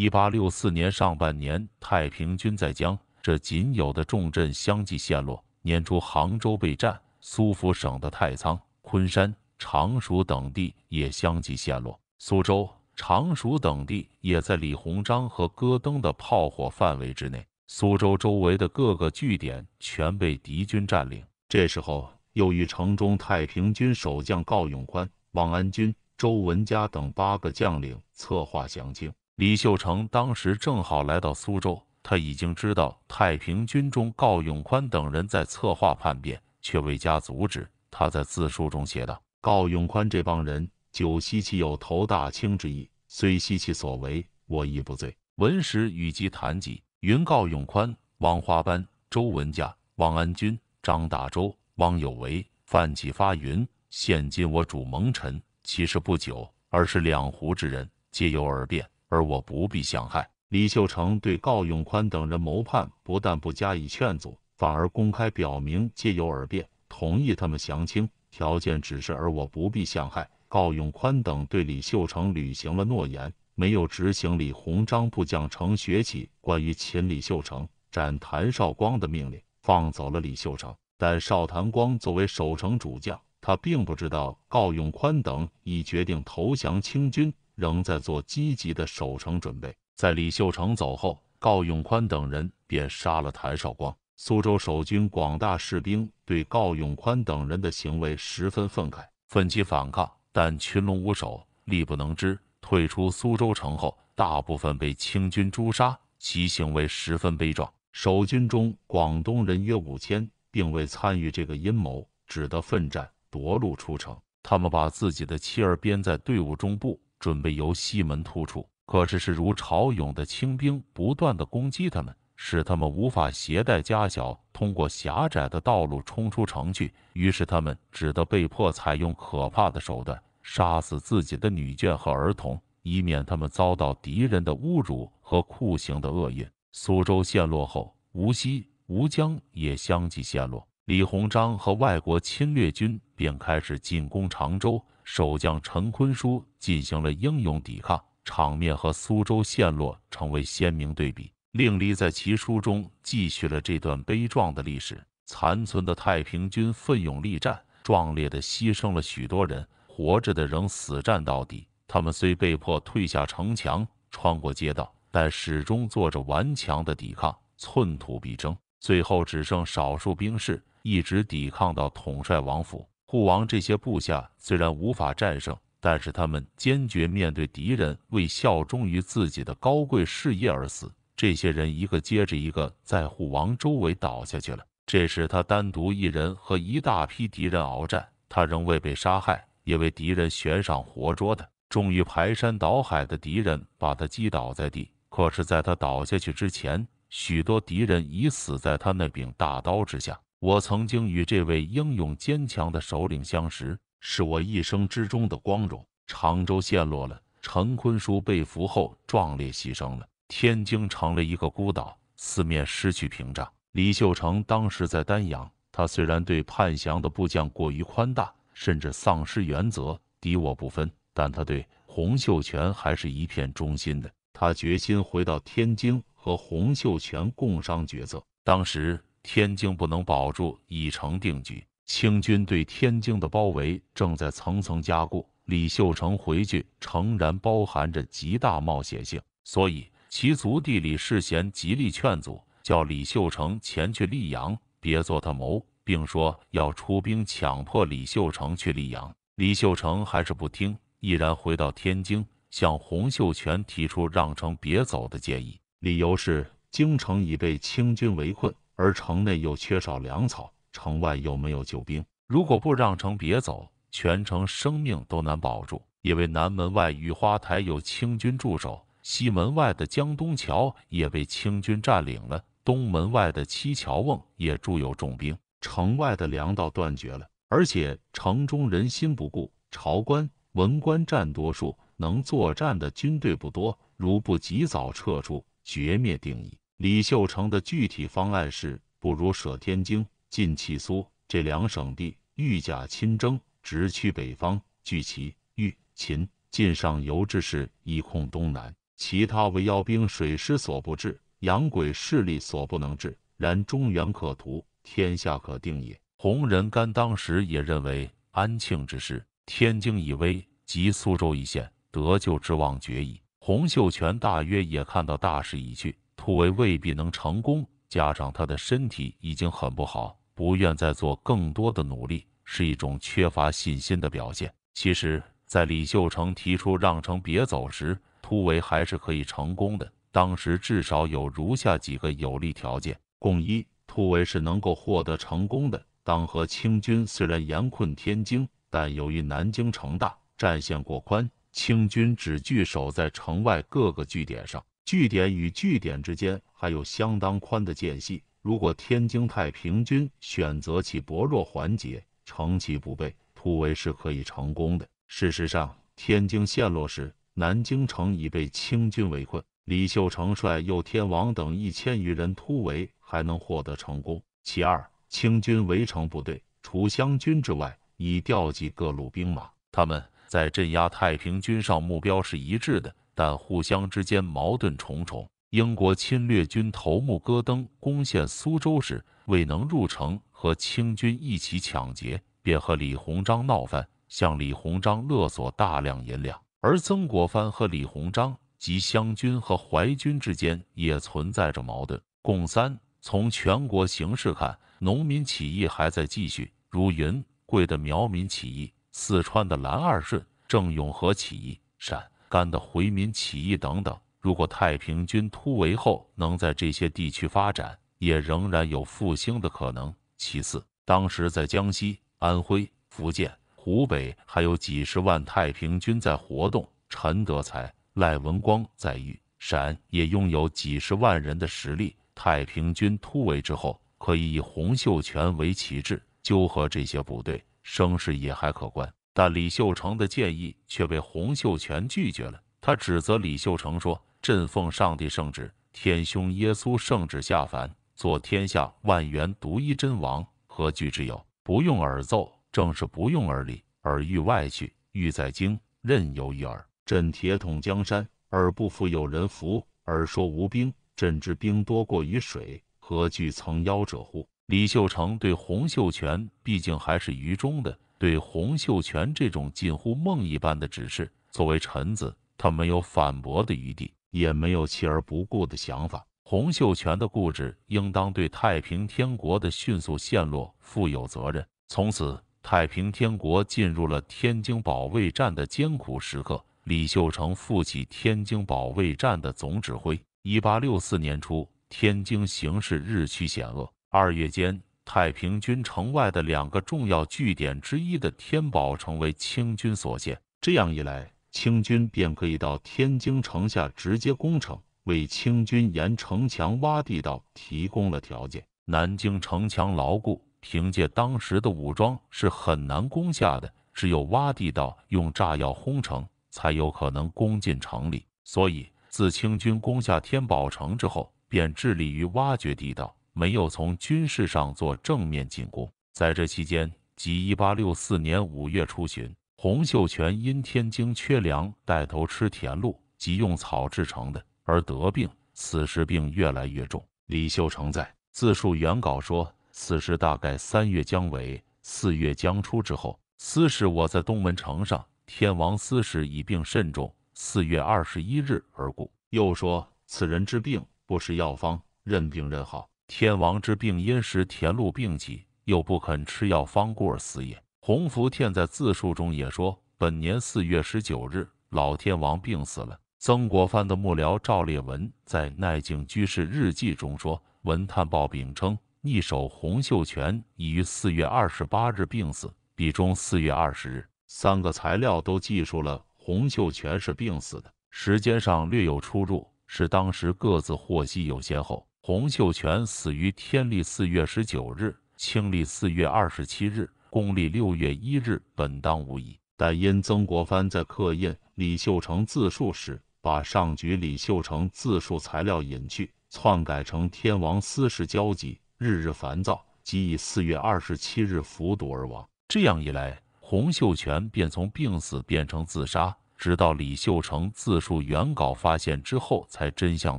一八六四年上半年，太平军在江浙仅有的重镇相继陷落。年初，杭州被占，苏福省的太仓、昆山、常熟等地也相继陷落。苏州、常熟等地也在李鸿章和戈登的炮火范围之内。苏州周围的各个据点全被敌军占领。这时候，又遇城中太平军守将郜永宽、王安军、周文家等八个将领策划降清。李秀成当时正好来到苏州，他已经知道太平军中郜永宽等人在策划叛变，却未加阻止。他在自述中写道：“郜永宽这帮人久吸其有投大清之意，虽悉其所为，我亦不罪。”文时与其谈及云：“郜永宽、汪花班、周文家、汪安军、张大周、汪有为、范启发云，现今我主蒙尘，其实不久，而是两湖之人，皆有耳变。”而我不必相害。李秀成对郜永宽等人谋叛，不但不加以劝阻，反而公开表明借由耳辩同意他们降清，条件只是而我不必相害。郜永宽等对李秀成履行了诺言，没有执行李鸿章部将程学启关于擒李秀成、斩谭绍光的命令，放走了李秀成。但邵谭光作为守城主将，他并不知道郜永宽等已决定投降清军。仍在做积极的守城准备。在李秀成走后，郜永宽等人便杀了谭绍光。苏州守军广大士兵对郜永宽等人的行为十分愤慨，奋起反抗，但群龙无首，力不能支。退出苏州城后，大部分被清军诛杀，其行为十分悲壮。守军中广东人约五千，并未参与这个阴谋，只得奋战夺路出城。他们把自己的妻儿编在队伍中部。准备由西门突出，可是势如潮涌的清兵不断的攻击他们，使他们无法携带家小通过狭窄的道路冲出城去。于是他们只得被迫采用可怕的手段，杀死自己的女眷和儿童，以免他们遭到敌人的侮辱和酷刑的厄运。苏州陷落后，无锡、吴江也相继陷落，李鸿章和外国侵略军便开始进攻常州。守将陈坤书进行了英勇抵抗，场面和苏州陷落成为鲜明对比。令离在其书中记叙了这段悲壮的历史。残存的太平军奋勇力战，壮烈的牺牲了许多人，活着的仍死战到底。他们虽被迫退下城墙，穿过街道，但始终做着顽强的抵抗，寸土必争。最后只剩少数兵士，一直抵抗到统帅王府。护王这些部下虽然无法战胜，但是他们坚决面对敌人，为效忠于自己的高贵事业而死。这些人一个接着一个在护王周围倒下去了。这时，他单独一人和一大批敌人鏖战，他仍未被杀害，因为敌人悬赏活捉的。终于，排山倒海的敌人把他击倒在地。可是，在他倒下去之前，许多敌人已死在他那柄大刀之下。我曾经与这位英勇坚强的首领相识，是我一生之中的光荣。常州陷落了，陈坤叔被俘后壮烈牺牲了。天津成了一个孤岛，四面失去屏障。李秀成当时在丹阳，他虽然对叛降的部将过于宽大，甚至丧失原则，敌我不分，但他对洪秀全还是一片忠心的。他决心回到天津和洪秀全共商决策。当时。天津不能保住已成定局，清军对天津的包围正在层层加固。李秀成回去诚然包含着极大冒险性，所以其族弟李世贤极力劝阻，叫李秀成前去溧阳，别做他谋，并说要出兵强迫李秀成去溧阳。李秀成还是不听，毅然回到天津，向洪秀全提出让城别走的建议，理由是京城已被清军围困。而城内又缺少粮草，城外又没有救兵。如果不让城别走，全城生命都难保住。因为南门外御花台有清军驻守，西门外的江东桥也被清军占领了，东门外的七桥瓮也驻有重兵。城外的粮道断绝了，而且城中人心不固，朝官、文官占多数，能作战的军队不多。如不及早撤出，绝灭定义。李秀成的具体方案是：不如舍天津，晋弃苏这两省地，御甲亲征，直趋北方，据齐、豫、秦、晋上游之势，以控东南；其他为妖兵、水师所不治，洋鬼势力所不能治。然中原可图，天下可定也。洪仁玕当时也认为安庆之事，天津已危，及苏州一线，得救之望绝矣。洪秀全大约也看到大势已去。突围未必能成功，加上他的身体已经很不好，不愿再做更多的努力，是一种缺乏信心的表现。其实，在李秀成提出让城别走时，突围还是可以成功的。当时至少有如下几个有利条件：共一，突围是能够获得成功的。当和清军虽然严困天津，但由于南京城大，战线过宽，清军只据守在城外各个据点上。据点与据点之间还有相当宽的间隙，如果天津太平军选择其薄弱环节，乘其不备，突围是可以成功的。事实上，天津陷落时，南京城已被清军围困，李秀成率右天王等一千余人突围，还能获得成功。其二，清军围城部队除湘军之外，已调集各路兵马，他们在镇压太平军上目标是一致的。但互相之间矛盾重重。英国侵略军头目戈登攻陷苏州时，未能入城，和清军一起抢劫，便和李鸿章闹翻，向李鸿章勒索大量银两。而曾国藩和李鸿章及湘军和淮军之间也存在着矛盾。共三。从全国形势看，农民起义还在继续，如云贵的苗民起义、四川的蓝二顺、郑永和起义，陕。干的回民起义等等，如果太平军突围后能在这些地区发展，也仍然有复兴的可能。其次，当时在江西、安徽、福建、湖北还有几十万太平军在活动，陈德才、赖文光在豫陕也拥有几十万人的实力。太平军突围之后，可以以洪秀全为旗帜纠合这些部队，声势也还可观。但李秀成的建议却被洪秀全拒绝了。他指责李秀成说：“朕奉上帝圣旨，天兄耶稣圣旨下凡，做天下万源独一真王，何惧之有？不用耳奏，正是不用耳礼，耳欲外去，欲在京，任由于耳。朕铁桶江山，耳不服，有人服。尔说无兵，朕之兵多过于水，何惧曾妖者乎？”李秀成对洪秀全毕竟还是愚忠的。对洪秀全这种近乎梦一般的指示，作为臣子，他没有反驳的余地，也没有弃而不顾的想法。洪秀全的固执，应当对太平天国的迅速陷落负有责任。从此，太平天国进入了天津保卫战的艰苦时刻。李秀成负起天津保卫战的总指挥。一八六四年初，天津形势日趋险恶。二月间。太平军城外的两个重要据点之一的天宝城为清军所陷，这样一来，清军便可以到天津城下直接攻城，为清军沿城墙挖地道提供了条件。南京城墙牢固，凭借当时的武装是很难攻下的，只有挖地道用炸药轰城，才有可能攻进城里。所以，自清军攻下天宝城之后，便致力于挖掘地道。没有从军事上做正面进攻。在这期间，即一八六四年五月初旬，洪秀全因天津缺粮，带头吃田路即用草制成的，而得病。此时病越来越重。李秀成在自述原稿说：“此时大概三月将尾，四月将初之后，私事我在东门城上，天王司使已病甚重，四月二十一日而故。”又说：“此人之病不食药方，任病任好。”天王之病因时，田禄病起，又不肯吃药，方故而死也。洪福天在自述中也说，本年四月十九日，老天王病死了。曾国藩的幕僚赵烈文在《奈景居士日记》中说，文探报禀称，逆首洪秀全已于四月二十八日病死。笔中四月二十日，三个材料都记述了洪秀全是病死的，时间上略有出入，是当时各自获悉有先后。洪秀全死于天历四月十九日，清历四月二十七日，公历六月一日本当无疑，但因曾国藩在刻印李秀成自述时，把上局李秀成自述材料隐去，篡改成天王私事交集，日日烦躁，即以四月二十七日服毒而亡。这样一来，洪秀全便从病死变成自杀，直到李秀成自述原稿发现之后，才真相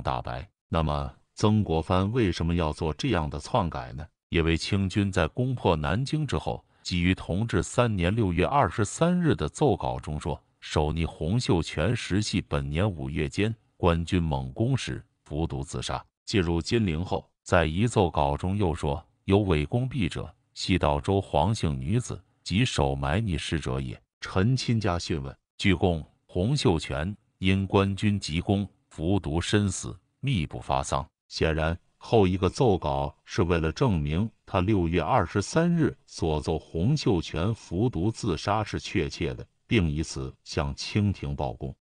大白。那么？曾国藩为什么要做这样的篡改呢？因为清军在攻破南京之后，基于同治三年六月二十三日的奏稿中说，首逆洪秀全时系本年五月间，官军猛攻时服毒自杀。进入金陵后，在一奏稿中又说，有伪攻毙者，系道州黄姓女子及首埋逆尸者也。臣亲家讯问，据供，洪秀全因官军急攻，服毒身死，密不发丧。显然，后一个奏稿是为了证明他六月二十三日所奏洪秀全服毒自杀是确切的，并以此向清廷报功。